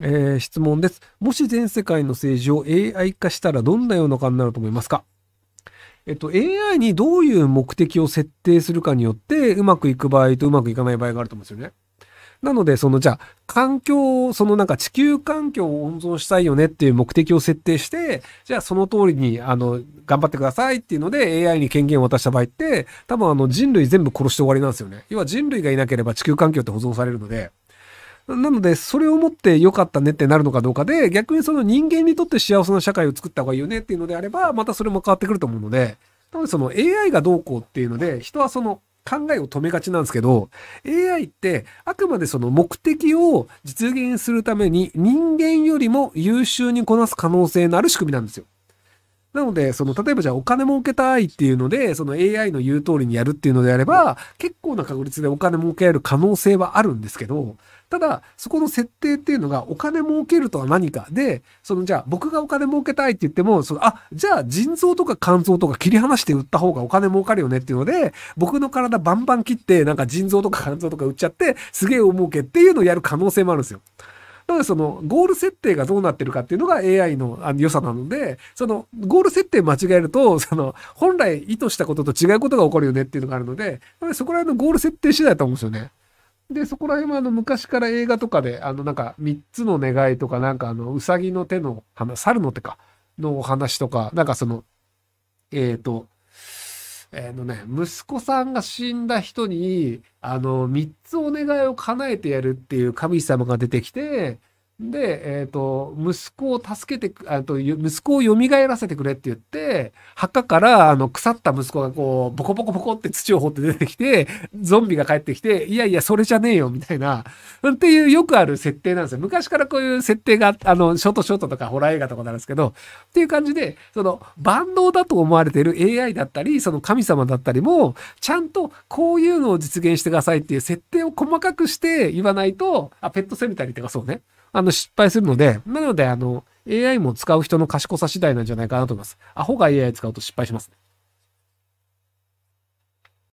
えー、質問です。もし全世界の政治を AI 化したらどんなうな中になると思いますかえっと、AI にどういう目的を設定するかによって、うまくいく場合とうまくいかない場合があると思うんですよね。なので、その、じゃあ、環境を、そのなんか地球環境を温存したいよねっていう目的を設定して、じゃあその通りに、あの、頑張ってくださいっていうので AI に権限を渡した場合って、多分あの人類全部殺して終わりなんですよね。要は人類がいなければ地球環境って保存されるので、なので、それをもって良かったねってなるのかどうかで、逆にその人間にとって幸せな社会を作った方がいいよねっていうのであれば、またそれも変わってくると思うので、多分その AI がどうこうっていうので、人はその考えを止めがちなんですけど、AI ってあくまでその目的を実現するために人間よりも優秀にこなす可能性のある仕組みなんですよ。なので、その、例えばじゃあお金儲けたいっていうので、その AI の言う通りにやるっていうのであれば、結構な確率でお金儲けられる可能性はあるんですけど、ただ、そこの設定っていうのがお金儲けるとは何かで、そのじゃあ僕がお金儲けたいって言っても、その、あ、じゃあ腎臓とか肝臓とか切り離して売った方がお金儲かるよねっていうので、僕の体バンバン切って、なんか腎臓とか肝臓とか売っちゃって、すげえ儲けっていうのをやる可能性もあるんですよ。ただそのゴール設定がどうなってるかっていうのが AI の良さなので、そのゴール設定間違えると、その本来意図したことと違うことが起こるよねっていうのがあるので、そこら辺のゴール設定次第だと思うんですよね。で、そこら辺はあの昔から映画とかで、あのなんか三つの願いとか、なんかあのうさぎの手の話、猿の手か、のお話とか、なんかその、えっ、ー、と、えー、のね、息子さんが死んだ人に、あの、三つお願いを叶えてやるっていう神様が出てきて、で、えっ、ー、と、息子を助けて、あと、息子を蘇らせてくれって言って、墓から、あの、腐った息子がこう、ボコボコボコって土を掘って出てきて、ゾンビが帰ってきて、いやいや、それじゃねえよ、みたいな、っていうよくある設定なんですよ。昔からこういう設定が、あの、ショートショートとかホラー映画とかなんですけど、っていう感じで、その、万能だと思われている AI だったり、その神様だったりも、ちゃんとこういうのを実現してくださいっていう設定を細かくして言わないと、あ、ペットセミタリーとかそうね。あの、失敗するので、なので、あの、AI も使う人の賢さ次第なんじゃないかなと思います。アホが AI 使うと失敗しますね。